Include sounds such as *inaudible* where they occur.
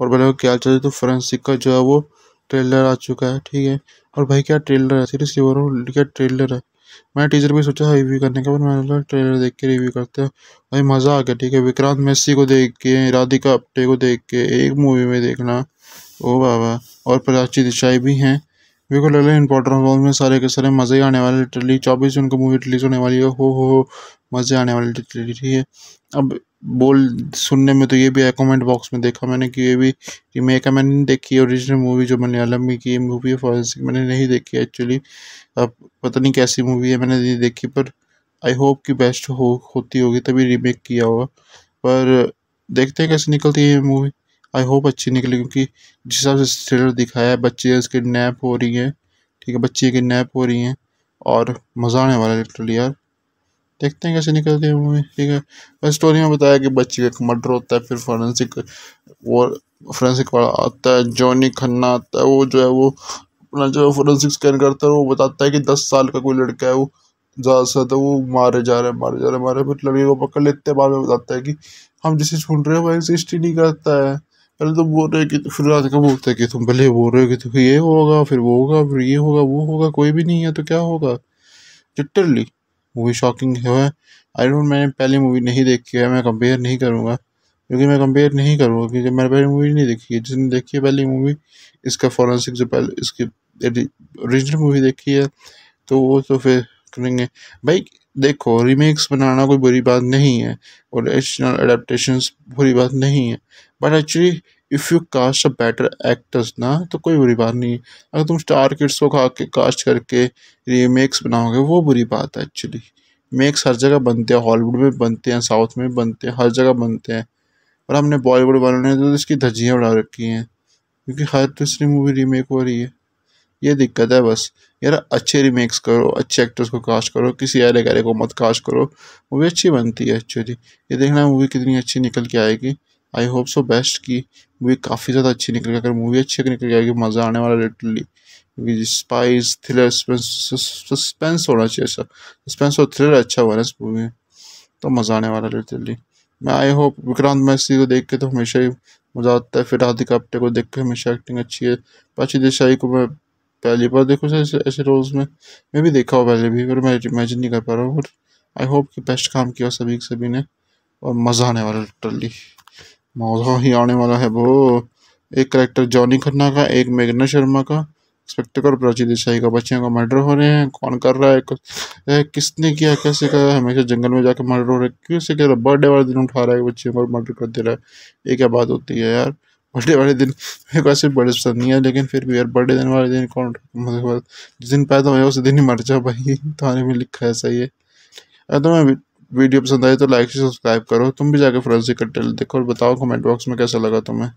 और भाई लोग क्या चल तो फ्रेंसिक का जो है वो ट्रेलर आ चुका है ठीक है और भाई क्या ट्रेलर है सीरीज की क्या ट्रेलर है मैं टीचर भी सोचा रिव्यू करने का बाद मैंने बोला ट्रेलर देख के रिव्यू करते हैं भाई मज़ा आ गया ठीक है विक्रांत मेसी को देख के राधिका अपटे को देख के एक मूवी में देखना ओ बाबा और प्राची दिशाई भी हैं मेरे को लग रहा है इंपॉर्टेंट रोल में सारे के सारे मज़े आने वाले लिटरली चौबीस जून को मूवी रिलीज़ होने वाली है हो हो हो मज़े आने वाले लिटरली ठीक है अब बोल सुनने में तो ये भी आया कमेंट बॉक्स में देखा मैंने कि ये भी रीमेक है मैंने नहीं देखी ओरिजिनल मूवी जो मलयालम में की मूवी है फॉरेंसिक मैंने नहीं देखी एक्चुअली अब पता नहीं कैसी मूवी है मैंने नहीं देखी पर आई होप कि बेस्ट हो होती होगी तभी रीमेक किया होगा पर देखते हैं कैसे निकलती है ये मूवी आई होप अच्छी निकली क्योंकि जिस हिसाब से ट्रेलर दिखाया है बच्चे किडनेप हो रही हैं ठीक है बच्चे नैप हो रही हैं और मज़ा आने वाला है लिटरली यार देखते हैं कैसे निकलते हैं मूवी ठीक है स्टोरी में बताया कि बच्ची का एक मर्डर होता है फिर फॉरेंसिक वो फॉरेंसिक वाला आता है जॉनी खन्ना आता है वो जो है वो अपना जो फोरेंसिक स्कैन करता है वो बताता है कि दस साल का कोई लड़का है वो ज़्यादा से ज़्यादा तो वो मारे जा रहे हैं मारे जा रहे हैं मारे फिर लड़के को पकड़ लेते हैं बाद में बताता है कि हम जिसे ढूंढ रहे हैं वो एग्जिस्ट ही नहीं करता है पहले तो बोल रहे कि फिर रात का बोलते हैं कि तुम भले बोल रहे हो कि तो ये होगा फिर वो होगा फिर ये होगा वो होगा कोई भी नहीं है तो क्या होगा लिटरली मूवी शॉकिंग है आई डोंट मैंने पहली मूवी नहीं देखी है मैं कंपेयर नहीं करूँगा क्योंकि मैं कंपेयर नहीं करूँगा क्योंकि मैंने पहली मूवी नहीं देखी है जिसने देखी है पहली मूवी इसका फॉरेंसिक जो पहले इसकी ओरिजिनल मूवी देखी है तो वो तो फिर करेंगे भाई देखो रीमेक्स बनाना कोई बुरी बात नहीं है और एडिशनल अडेप्टशनस बुरी बात नहीं है but actually if you cast a better actors ना तो कोई बुरी बात नहीं अगर तुम स्टार किड्स को खा के कास्ट करके रीमेक्स बनाओगे वो बुरी बात है एक्चुअली मेक्स हर जगह बनते हैं हॉलीवुड में बनते हैं साउथ में बनते हैं हर जगह बनते हैं और हमने बॉलीवुड वालों ने तो इसकी धज्जियाँ बढ़ा रखी हैं क्योंकि हर दूसरी मूवी रीमेक हो रही है ये दिक्कत है बस यार अच्छे रीमेक्स करो अच्छे एक्टर्स को कास्ट करो किसी अरे गरे को मत कास्ट करो मूवी अच्छी बनती है एक्चुअली ये देखना मूवी कितनी अच्छी निकल के आएगी आई होप सो बेस्ट कि मूवी काफ़ी ज़्यादा अच्छी निकल गई अगर मूवी अच्छी निकल जाएगी मज़ा आने वाला लिटरली क्योंकि स्पाइस थ्रिलर सस्पेंस होना चाहिए सर सस्पेंस और थ्रिलर अच्छा हुआ ना इस मूवी में तो मज़ा आने वाला लिटरली मैं आई होप विक्रांत मैसी को देख के तो हमेशा ही मज़ा आता है फिर राधिक आप्टे को देख के हमेशा एक्टिंग अच्छी है पाची देसाई को मैं पहली बार देखो ऐसे ऐसे रोल्स में मैं भी देखा हूँ पहले भी पर मैं इमेजिन नहीं कर पा रहा हूँ बट आई होप कि बेस्ट काम किया सभी सभी ने और मज़ा आने वाला लिटरली मौजा ही आने वाला है वो एक करेक्टर जॉनी खन्ना का एक मेघना शर्मा का एक्सपेक्टर प्राची देसाई का बच्चे का मर्डर हो रहे हैं कौन कर रहा है किसने किया कैसे कर हमेशा जंगल में जाकर मर्डर हो रहा है क्यों से कह रहा है बर्थडे वाले दिन उठा रहा है बच्चे को मर्डर कर दे रहा है ये क्या बात होती है यार बर्थडे वाले दिन मेरे को ऐसे बड़े पसंद नहीं है लेकिन फिर भी यार बर्थडे दिन वाले दिन कौन मतलब जिस दिन पैदा हुआ उस दिन ही मर जाओ भाई *laughs* तुम्हारे में लिखा है सही है तो मैं वीडियो पसंद आई तो लाइक से सब्सक्राइब करो तुम भी जाकर फ्रेंसी का देखो और बताओ कमेंट बॉक्स में कैसा लगा तुम्हें